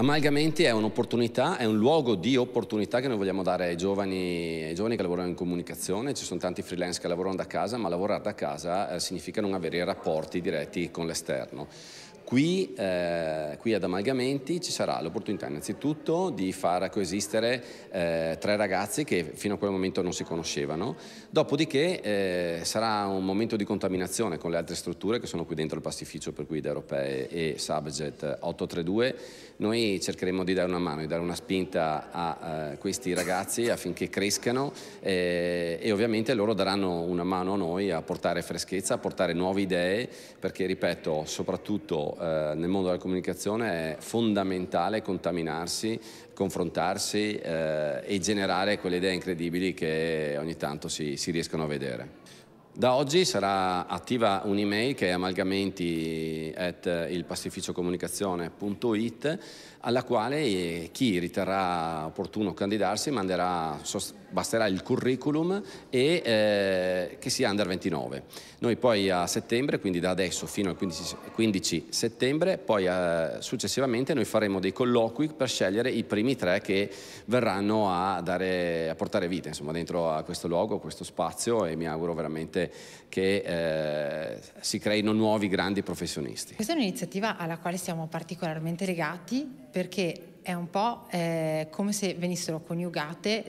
Amalgamenti è un'opportunità, è un luogo di opportunità che noi vogliamo dare ai giovani, ai giovani, che lavorano in comunicazione, ci sono tanti freelance che lavorano da casa, ma lavorare da casa eh, significa non avere rapporti diretti con l'esterno. Qui, eh, qui, ad Amalgamenti ci sarà l'opportunità innanzitutto di far coesistere eh, tre ragazzi che fino a quel momento non si conoscevano, dopodiché eh, sarà un momento di contaminazione con le altre strutture che sono qui dentro il pastificio per cui Europee e Subjet 832, noi cercheremo di dare una mano, di dare una spinta a, a eh, questi ragazzi affinché crescano eh, e ovviamente loro daranno una mano a noi a portare freschezza, a portare nuove idee perché ripeto soprattutto eh, nel mondo della comunicazione è fondamentale contaminarsi, confrontarsi eh, e generare quelle idee incredibili che ogni tanto si, si riescono a vedere. Da oggi sarà attiva un'email che è amalgamenti at ilpastificciocomunicazione.it alla quale eh, chi riterrà opportuno candidarsi manderà, basterà il curriculum e eh, che sia under 29. Noi poi a settembre, quindi da adesso fino al 15, 15 settembre, poi eh, successivamente noi faremo dei colloqui per scegliere i primi tre che verranno a, dare, a portare vita insomma, dentro a questo luogo, a questo spazio e mi auguro veramente che eh, si creino nuovi grandi professionisti. Questa è un'iniziativa alla quale siamo particolarmente legati perché è un po' eh, come se venissero coniugati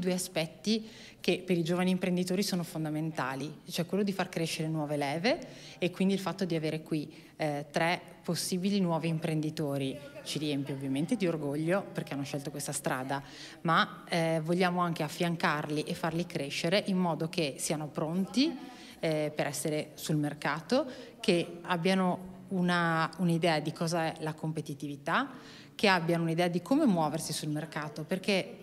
due aspetti che per i giovani imprenditori sono fondamentali, cioè quello di far crescere nuove leve e quindi il fatto di avere qui eh, tre possibili nuovi imprenditori. Ci riempie ovviamente di orgoglio perché hanno scelto questa strada, ma eh, vogliamo anche affiancarli e farli crescere in modo che siano pronti eh, per essere sul mercato, che abbiano una, un'idea di cosa è la competitività, che abbiano un'idea di come muoversi sul mercato, perché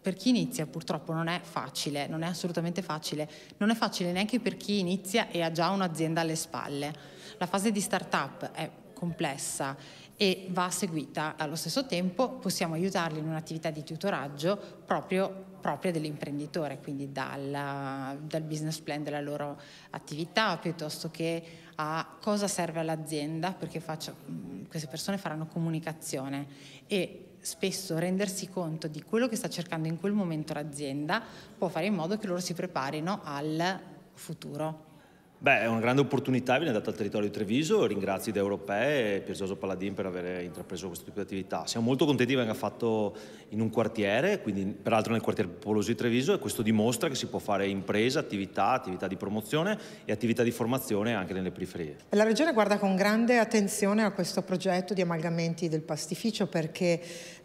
per chi inizia purtroppo non è facile, non è assolutamente facile, non è facile neanche per chi inizia e ha già un'azienda alle spalle. La fase di start-up è complessa e va seguita. Allo stesso tempo possiamo aiutarli in un'attività di tutoraggio proprio propria dell'imprenditore, quindi dalla, dal business plan della loro attività piuttosto che a cosa serve all'azienda, perché faccio, queste persone faranno comunicazione e spesso rendersi conto di quello che sta cercando in quel momento l'azienda può fare in modo che loro si preparino al futuro. Beh, è una grande opportunità, viene data al territorio di Treviso, ringrazio Idea Europee e Piazzoso Paladin per aver intrapreso questo tipo di attività. Siamo molto contenti che venga fatto in un quartiere, quindi peraltro nel quartiere popoloso di Treviso e questo dimostra che si può fare impresa, attività, attività di promozione e attività di formazione anche nelle periferie. La Regione guarda con grande attenzione a questo progetto di amalgamenti del pastificio perché